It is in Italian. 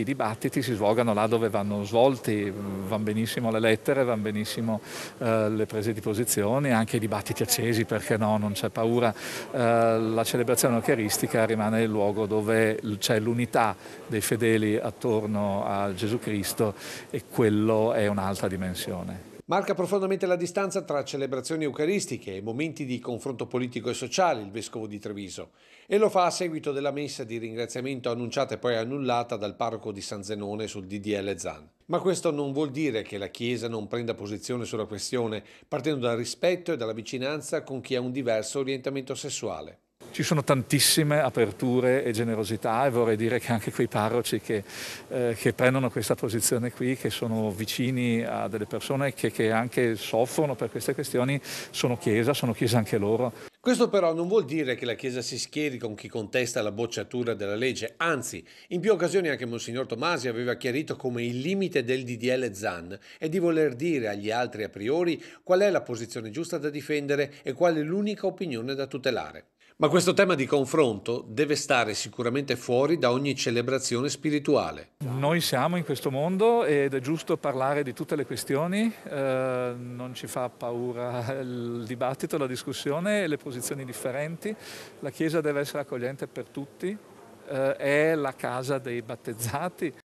I dibattiti si svolgano là dove vanno svolti, vanno benissimo le lettere, vanno benissimo eh, le prese di posizione, anche i dibattiti accesi, perché no, non c'è paura. Eh, la celebrazione eucaristica rimane il luogo dove c'è l'unità dei fedeli attorno a Gesù Cristo e quello è un'altra dimensione. Marca profondamente la distanza tra celebrazioni eucaristiche e momenti di confronto politico e sociale il vescovo di Treviso e lo fa a seguito della messa di ringraziamento annunciata e poi annullata dal parroco di San Zenone sul DDL Zan. Ma questo non vuol dire che la Chiesa non prenda posizione sulla questione, partendo dal rispetto e dalla vicinanza con chi ha un diverso orientamento sessuale. Ci sono tantissime aperture e generosità e vorrei dire che anche quei parroci che, eh, che prendono questa posizione qui, che sono vicini a delle persone che, che anche soffrono per queste questioni, sono chiesa, sono chiesa anche loro. Questo però non vuol dire che la Chiesa si schieri con chi contesta la bocciatura della legge, anzi, in più occasioni anche Monsignor Tomasi aveva chiarito come il limite del DDL Zan è di voler dire agli altri a priori qual è la posizione giusta da difendere e qual è l'unica opinione da tutelare. Ma questo tema di confronto deve stare sicuramente fuori da ogni celebrazione spirituale. Noi siamo in questo mondo ed è giusto parlare di tutte le questioni, eh, non ci fa paura il dibattito, la discussione, e le posizioni differenti. La Chiesa deve essere accogliente per tutti, eh, è la casa dei battezzati.